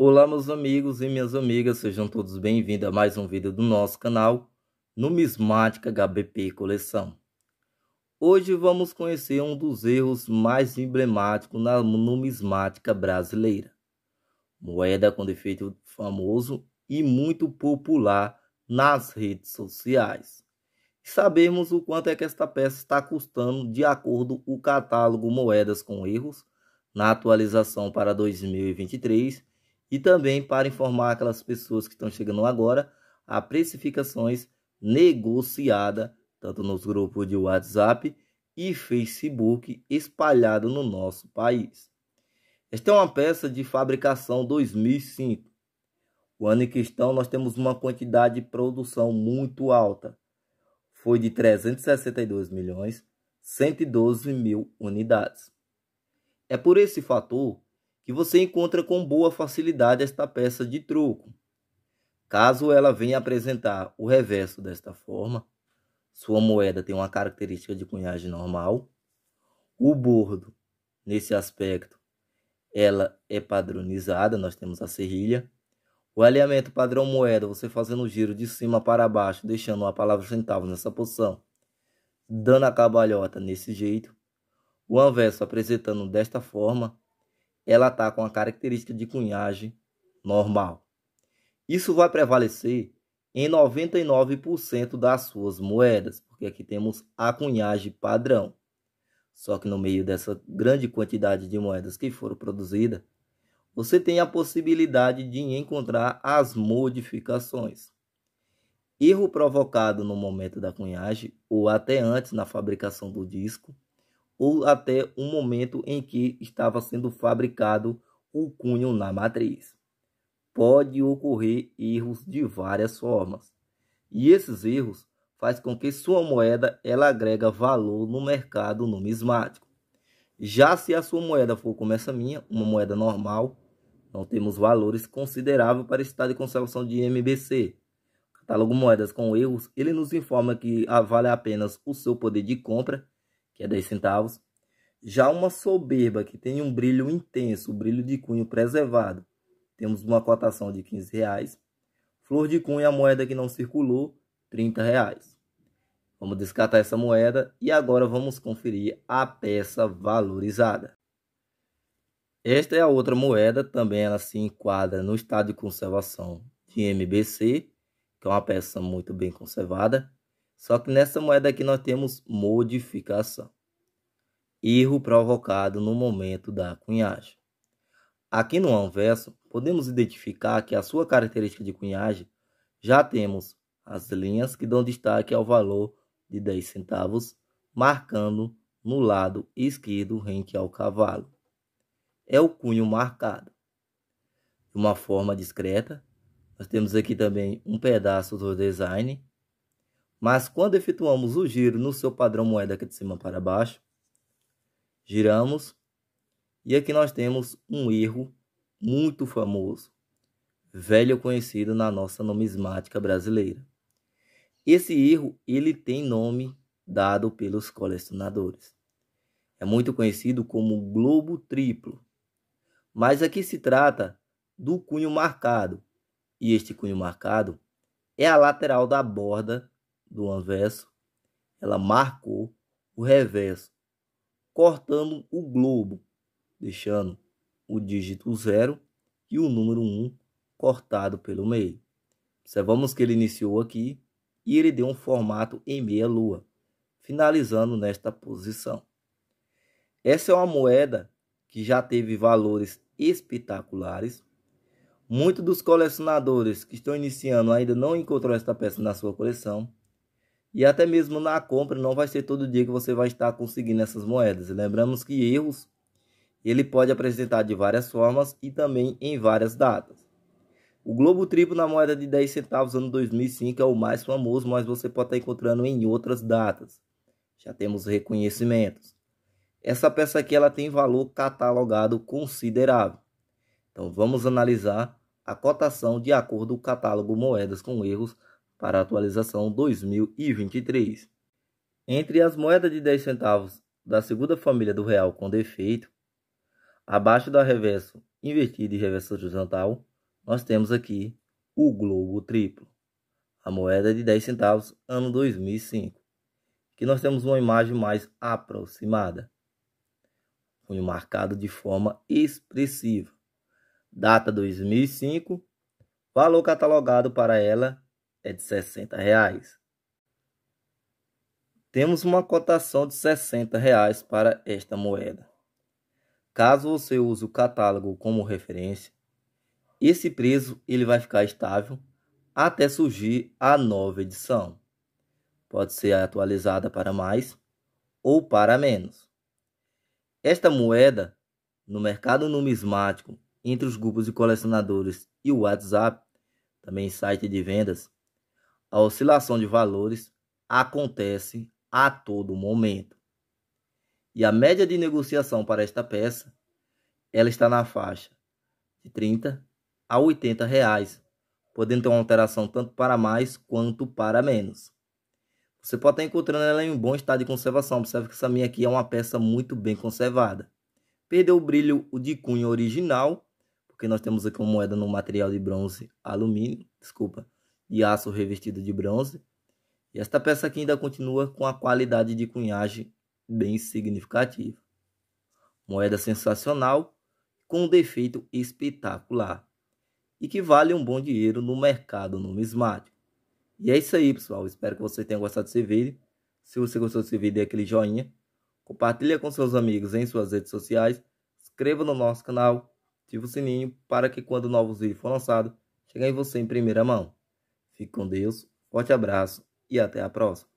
Olá meus amigos e minhas amigas, sejam todos bem-vindos a mais um vídeo do nosso canal Numismática HBP Coleção. Hoje vamos conhecer um dos erros mais emblemáticos na numismática brasileira. Moeda com defeito famoso e muito popular nas redes sociais. Sabemos o quanto é que esta peça está custando de acordo com o catálogo Moedas com Erros na atualização para 2023 e também para informar aquelas pessoas que estão chegando agora a precificações negociada tanto nos grupos de WhatsApp e Facebook espalhado no nosso país. Esta é uma peça de fabricação 2005. O ano em questão nós temos uma quantidade de produção muito alta. Foi de 362 milhões 112 mil unidades. É por esse fator que você encontra com boa facilidade esta peça de troco. Caso ela venha apresentar o reverso desta forma, sua moeda tem uma característica de cunhagem normal. O bordo, nesse aspecto, ela é padronizada, nós temos a serrilha. O alinhamento padrão moeda, você fazendo o giro de cima para baixo, deixando a palavra centavo nessa posição, dando a cabalhota nesse jeito. O anverso apresentando desta forma, ela está com a característica de cunhagem normal. Isso vai prevalecer em 99% das suas moedas, porque aqui temos a cunhagem padrão. Só que no meio dessa grande quantidade de moedas que foram produzidas, você tem a possibilidade de encontrar as modificações. Erro provocado no momento da cunhagem ou até antes na fabricação do disco ou até o momento em que estava sendo fabricado o cunho na matriz. Pode ocorrer erros de várias formas, e esses erros faz com que sua moeda ela agrega valor no mercado numismático. Já se a sua moeda for como essa minha, uma moeda normal, não temos valores consideráveis para estado de conservação de MBC. O catálogo Moedas com Erros, ele nos informa que ah, vale apenas o seu poder de compra que é 10 centavos. Já uma soberba, que tem um brilho intenso, brilho de cunho preservado, temos uma cotação de 15 reais. Flor de cunho, a moeda que não circulou, 30 reais. Vamos descartar essa moeda e agora vamos conferir a peça valorizada. Esta é a outra moeda, também ela se enquadra no estado de conservação de MBC, que é uma peça muito bem conservada. Só que nessa moeda aqui nós temos modificação. Erro provocado no momento da cunhagem. Aqui no anverso, podemos identificar que a sua característica de cunhagem já temos as linhas que dão destaque ao valor de 10 centavos, marcando no lado esquerdo rente ao cavalo. É o cunho marcado. De uma forma discreta, nós temos aqui também um pedaço do design mas quando efetuamos o giro no seu padrão moeda aqui de cima para baixo, giramos e aqui nós temos um erro muito famoso, velho conhecido na nossa numismática brasileira. Esse erro ele tem nome dado pelos colecionadores. É muito conhecido como globo triplo. Mas aqui se trata do cunho marcado, e este cunho marcado é a lateral da borda do anverso, ela marcou o reverso, cortando o globo, deixando o dígito zero e o número 1 um cortado pelo meio. Observamos que ele iniciou aqui e ele deu um formato em meia lua, finalizando nesta posição. Essa é uma moeda que já teve valores espetaculares. Muitos dos colecionadores que estão iniciando ainda não encontrou esta peça na sua coleção. E até mesmo na compra não vai ser todo dia que você vai estar conseguindo essas moedas. Lembramos que erros ele pode apresentar de várias formas e também em várias datas. O globo triplo na moeda de 10 centavos ano 2005 é o mais famoso, mas você pode estar encontrando em outras datas. Já temos reconhecimentos. Essa peça aqui ela tem valor catalogado considerável. Então vamos analisar a cotação de acordo com o catálogo moedas com erros para a atualização 2023. Entre as moedas de 10 centavos da segunda família do real com defeito, abaixo da reverso invertido e reverso horizontal, nós temos aqui o globo triplo, a moeda de 10 centavos ano 2005, que nós temos uma imagem mais aproximada, foi marcado de forma expressiva, data 2005, valor catalogado para ela é de 60 reais. Temos uma cotação de 60 reais para esta moeda. Caso você use o catálogo como referência, esse preço ele vai ficar estável até surgir a nova edição. Pode ser atualizada para mais ou para menos. Esta moeda, no mercado numismático, entre os grupos de colecionadores e o WhatsApp, também site de vendas, a oscilação de valores acontece a todo momento. E a média de negociação para esta peça, ela está na faixa de 30 a 80 reais, podendo ter uma alteração tanto para mais quanto para menos. Você pode estar encontrando ela em um bom estado de conservação. Observe que essa minha aqui é uma peça muito bem conservada. Perdeu o brilho de cunho original, porque nós temos aqui uma moeda no material de bronze alumínio, desculpa, de aço revestido de bronze. E esta peça aqui ainda continua com a qualidade de cunhagem bem significativa. Moeda sensacional com um defeito espetacular e que vale um bom dinheiro no mercado numismático. E é isso aí, pessoal. Espero que você tenha gostado desse vídeo. Se você gostou desse vídeo, dê aquele joinha. Compartilha com seus amigos em suas redes sociais. Inscreva no nosso canal. Ative o sininho para que quando novos vídeos for lançado, cheguem em você em primeira mão. Fique com Deus, forte abraço e até a próxima.